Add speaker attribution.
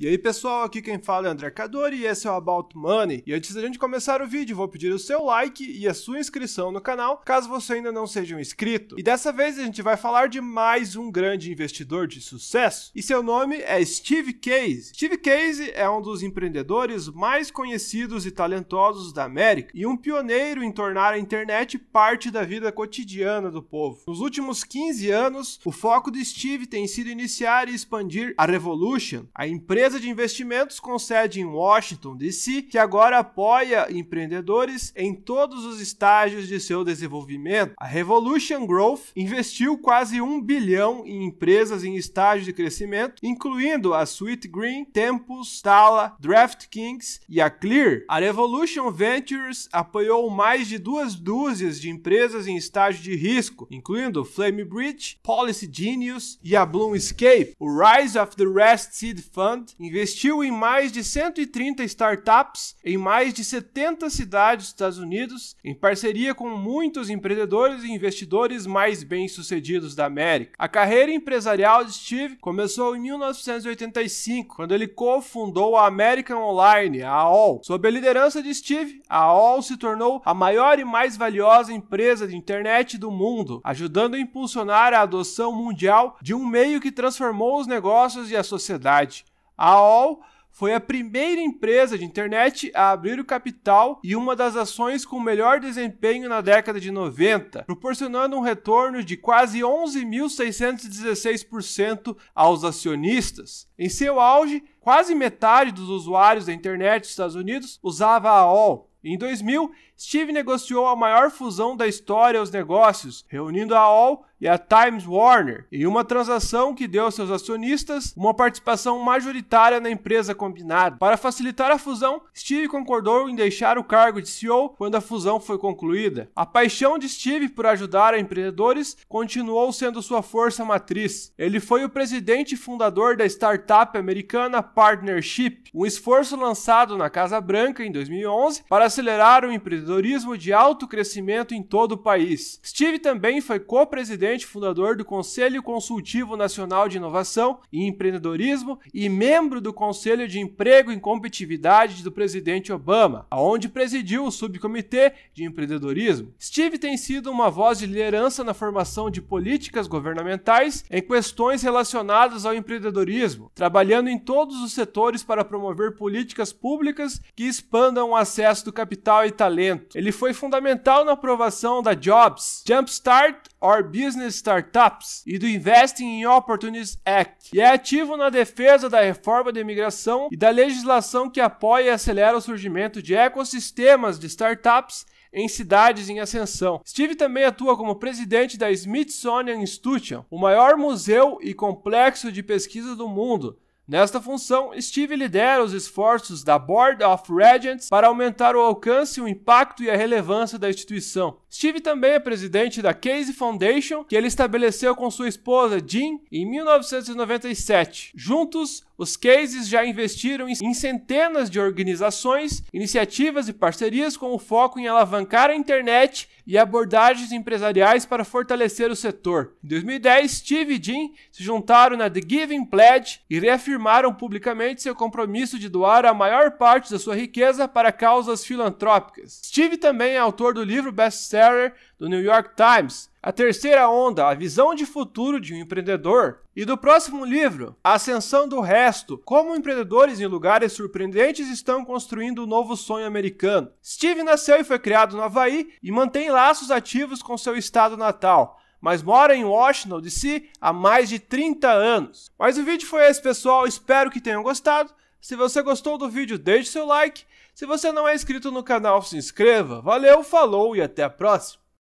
Speaker 1: E aí pessoal, aqui quem fala é André Cadori e esse é o About Money. E antes da gente começar o vídeo, vou pedir o seu like e a sua inscrição no canal, caso você ainda não seja um inscrito. E dessa vez a gente vai falar de mais um grande investidor de sucesso. E seu nome é Steve Case. Steve Case é um dos empreendedores mais conhecidos e talentosos da América e um pioneiro em tornar a internet parte da vida cotidiana do povo. Nos últimos 15 anos, o foco de Steve tem sido iniciar e expandir a Revolution, a empresa empresa de investimentos com sede em Washington, D.C., que agora apoia empreendedores em todos os estágios de seu desenvolvimento. A Revolution Growth investiu quase um bilhão em empresas em estágio de crescimento, incluindo a Sweet Green, Tempus, Tala, DraftKings e a Clear. A Revolution Ventures apoiou mais de duas dúzias de empresas em estágio de risco, incluindo FlameBridge, Policy Genius e a Bloomscape. O Rise of the Rest Seed Fund investiu em mais de 130 startups em mais de 70 cidades dos Estados Unidos, em parceria com muitos empreendedores e investidores mais bem-sucedidos da América. A carreira empresarial de Steve começou em 1985, quando ele cofundou a American Online, a AOL. Sob a liderança de Steve, a AOL se tornou a maior e mais valiosa empresa de internet do mundo, ajudando a impulsionar a adoção mundial de um meio que transformou os negócios e a sociedade. A AOL foi a primeira empresa de internet a abrir o capital e uma das ações com melhor desempenho na década de 90, proporcionando um retorno de quase 11.616% aos acionistas. Em seu auge, quase metade dos usuários da internet dos Estados Unidos usava a AOL. Em 2000, Steve negociou a maior fusão da história aos negócios, reunindo a AOL e a Times Warner, em uma transação que deu aos seus acionistas uma participação majoritária na empresa combinada. Para facilitar a fusão, Steve concordou em deixar o cargo de CEO quando a fusão foi concluída. A paixão de Steve por ajudar a empreendedores continuou sendo sua força matriz. Ele foi o presidente e fundador da startup americana Partnership, um esforço lançado na Casa Branca em 2011 para acelerar o empreendedorismo de alto crescimento em todo o país. Steve também foi co-presidente presidente fundador do Conselho Consultivo Nacional de Inovação e Empreendedorismo e membro do Conselho de Emprego e Competitividade do presidente Obama, aonde presidiu o subcomitê de empreendedorismo. Steve tem sido uma voz de liderança na formação de políticas governamentais em questões relacionadas ao empreendedorismo, trabalhando em todos os setores para promover políticas públicas que expandam o acesso do capital e talento. Ele foi fundamental na aprovação da Jobs, Jumpstart or Business Startups e do Investing in Opportunities Act, e é ativo na defesa da reforma da imigração e da legislação que apoia e acelera o surgimento de ecossistemas de startups em cidades em ascensão. Steve também atua como presidente da Smithsonian Institution, o maior museu e complexo de pesquisa do mundo. Nesta função, Steve lidera os esforços da Board of Regents para aumentar o alcance, o impacto e a relevância da instituição. Steve também é presidente da Casey Foundation, que ele estabeleceu com sua esposa Jean em 1997. Juntos, os Cases já investiram em centenas de organizações, iniciativas e parcerias com o foco em alavancar a internet e abordagens empresariais para fortalecer o setor. Em 2010, Steve e Jean se juntaram na The Giving Pledge e reafirmaram publicamente seu compromisso de doar a maior parte da sua riqueza para causas filantrópicas. Steve também é autor do livro best-seller Serrer, do New York Times. A terceira onda, a visão de futuro de um empreendedor. E do próximo livro, A Ascensão do Resto, como empreendedores em lugares surpreendentes estão construindo o um novo sonho americano. Steve nasceu e foi criado no Havaí e mantém laços ativos com seu estado natal mas mora em Washington DC há mais de 30 anos. Mas o vídeo foi esse, pessoal. Espero que tenham gostado. Se você gostou do vídeo, deixe seu like. Se você não é inscrito no canal, se inscreva. Valeu, falou e até a próxima!